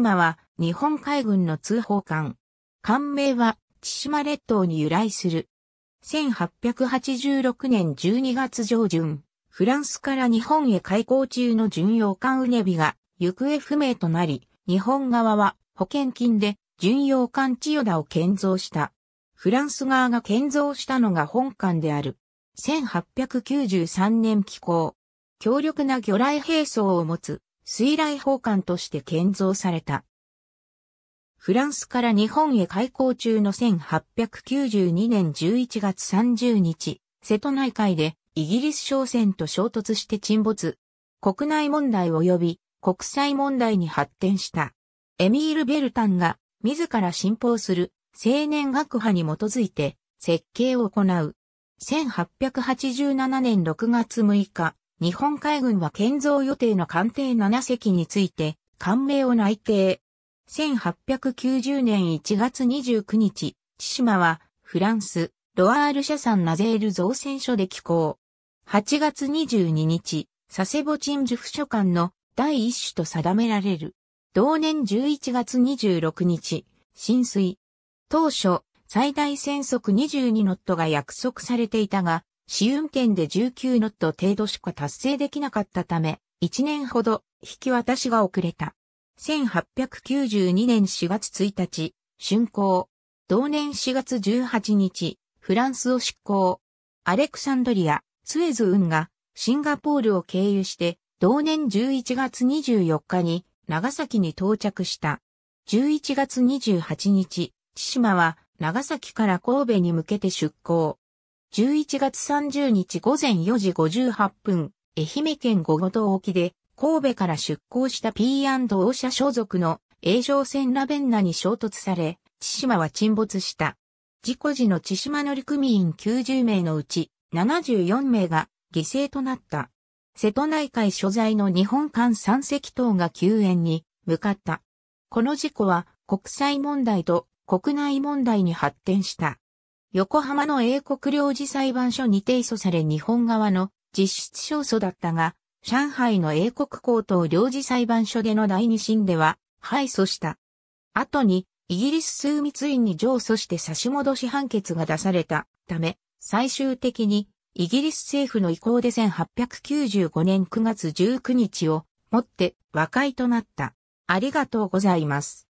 島は日本海軍の通報艦。艦名は千島列島に由来する。1886年12月上旬、フランスから日本へ開港中の巡洋艦うねびが行方不明となり、日本側は保険金で巡洋艦千代田を建造した。フランス側が建造したのが本艦である。1893年寄港。強力な魚雷兵装を持つ水雷砲艦として建造された。フランスから日本へ開港中の1892年11月30日、瀬戸内海でイギリス商船と衝突して沈没。国内問題及び国際問題に発展した。エミール・ベルタンが自ら信奉する青年学派に基づいて設計を行う。1887年6月6日、日本海軍は建造予定の艦艇7隻について、艦名を内定。1890年1月29日、千島は、フランス、ロアール社産ナゼール造船所で寄港。8月22日、佐世保鎮守府所管の第一種と定められる。同年11月26日、浸水。当初、最大戦速22ノットが約束されていたが、試運転で19ノット程度しか達成できなかったため、1年ほど引き渡しが遅れた。1892年4月1日、竣工。同年4月18日、フランスを出港。アレクサンドリア、スエズ運がシンガポールを経由して、同年11月24日に長崎に到着した。11月28日、千島は長崎から神戸に向けて出港。11月30日午前4時58分、愛媛県五五島沖で、神戸から出港した P&O 社所属の営上船ラベンナに衝突され、千島は沈没した。事故時の千島乗組員90名のうち74名が犠牲となった。瀬戸内海所在の日本艦3隻等が救援に向かった。この事故は国際問題と国内問題に発展した。横浜の英国領事裁判所に提訴され日本側の実質勝訴だったが、上海の英国高等領事裁判所での第二審では敗訴した。後に、イギリス枢密院に上訴して差し戻し判決が出されたため、最終的にイギリス政府の意向で1895年9月19日をもって和解となった。ありがとうございます。